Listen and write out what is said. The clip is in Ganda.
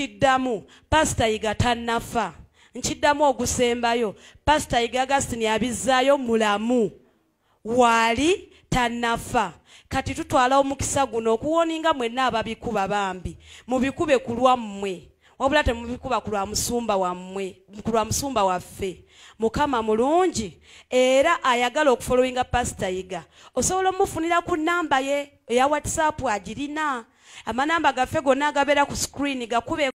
nkiddamu pasita yiga tannafa nkiddamu ogusembayo pasita yiga agastini abizzaayo mulamu waali tannafa kati tutwala omukisa guno okuwoninga mwenna ababikuba bambi mubikube ku lwammwe wabula temubikuba ku lwa musumba waffe mukama mulungi era ayagala okufolowinga pasita yiga osobola omufunira ku namba ye eya whatsapp agirina amanamba gaffe gonna agabeera ku screen gakube